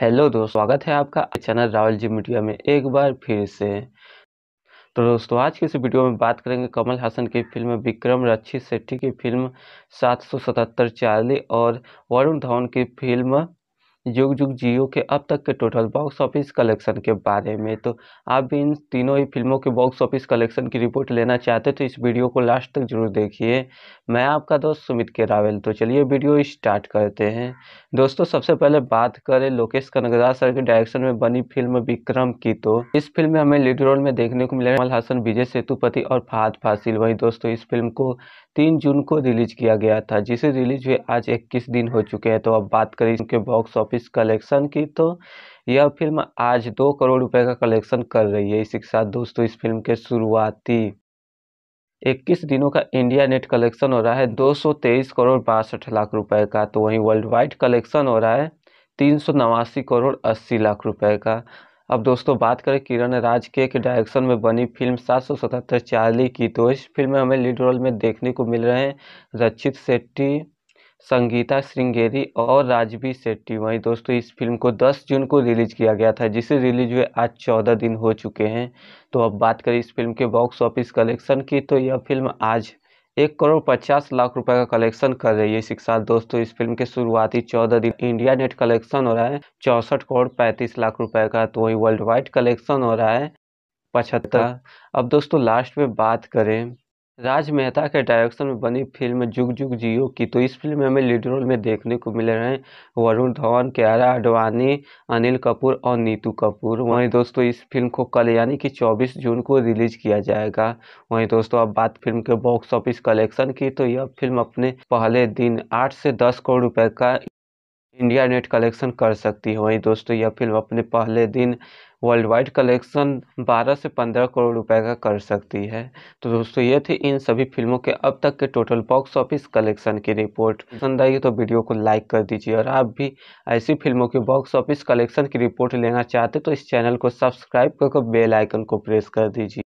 hello दोस्तों स्वागत है आपका चैनल रावल जी मीडिया में एक बार फिर से तो दोस्तों आज के इस वीडियो में बात करेंगे कमल हासन की फिल्म विक्रम रक्षित सेट्टी की फिल्म सात सौ सतहत्तर चार्ली और वरुण धवन की फिल्म युग युग जियो के अब तक के टोटल बॉक्स ऑफिस कलेक्शन के बारे में तो आप भी इन तीनों ही फिल्मों के बॉक्स ऑफिस कलेक्शन की रिपोर्ट लेना चाहते तो इस वीडियो को लास्ट तक जरूर देखिए मैं आपका दोस्त सुमित के रावल तो चलिए वीडियो स्टार्ट करते हैं दोस्तों सबसे पहले बात करें लोकेश कनगराज सर के डायरेक्शन में बनी फिल्म विक्रम की तो इस फिल्म में हमें लीड रोल में देखने को मिला कमल हसन विजय सेतुपति और फहाद फासिल वहीं दोस्तों इस फिल्म को तीन जून को रिलीज किया गया था जिसे रिलीज हुए आज इक्कीस दिन हो चुके हैं तो अब बात करें इसके बॉक्स ऑफिस इस कलेक्शन की तो यह फिल्म आज दो करोड़ रुपए का कलेक्शन कर रही है इसी के साथ दोस्तों इस फिल्म के शुरुआती 21 दिनों का इंडिया नेट कलेक्शन हो रहा है दो करोड़ बासठ लाख रुपए का तो वहीं वर्ल्ड वाइड कलेक्शन हो रहा है तीन करोड़ अस्सी लाख रुपए का अब दोस्तों बात करें किरण राज के डायरेक्शन में बनी फिल्म सात सौ सतहत्तर चार्ली की तो इस फिल्म में हमें लीड रोल में देखने को मिल रहे हैं रचित शेट्टी संगीता श्रृंगेरी और राजवी सेट्टी वहीं दोस्तों इस फिल्म को 10 जून को रिलीज किया गया था जिसे रिलीज हुए आज 14 दिन हो चुके हैं तो अब बात करें इस फिल्म के बॉक्स ऑफिस कलेक्शन की तो यह फिल्म आज एक करोड़ पचास लाख रुपए का कलेक्शन कर रही है इसी साथ दोस्तों इस फिल्म के शुरुआती चौदह दिन इंडिया नेट कलेक्शन हो रहा है चौंसठ करोड़ पैंतीस लाख रुपए का तो वहीं वर्ल्ड वाइड कलेक्शन हो रहा है पचहत्तर अब दोस्तों लास्ट में बात करें राज मेहता के डायरेक्शन में बनी फिल्म जुग जुग जियो की तो इस फिल्म में हमें लीड रोल में देखने को मिल रहे हैं वरुण धवन कियारा आडवाणी अनिल कपूर और नीतू कपूर वहीं दोस्तों इस फिल्म को कल यानी कि 24 जून को रिलीज किया जाएगा वहीं दोस्तों अब बात फिल्म के बॉक्स ऑफिस कलेक्शन की तो यह फिल्म अपने पहले दिन आठ से दस करोड़ रुपये का इंडिया नेट कलेक्शन कर सकती है वहीं दोस्तों यह फिल्म अपने पहले दिन वर्ल्ड वाइड कलेक्शन 12 से 15 करोड़ रुपए का कर सकती है तो दोस्तों ये थी इन सभी फिल्मों के अब तक के टोटल बॉक्स ऑफिस कलेक्शन की रिपोर्ट पसंद आई तो वीडियो को लाइक कर दीजिए और आप भी ऐसी फिल्मों के बॉक्स ऑफिस कलेक्शन की रिपोर्ट लेना चाहते तो इस चैनल को सब्सक्राइब करके बेलाइकन को प्रेस कर दीजिए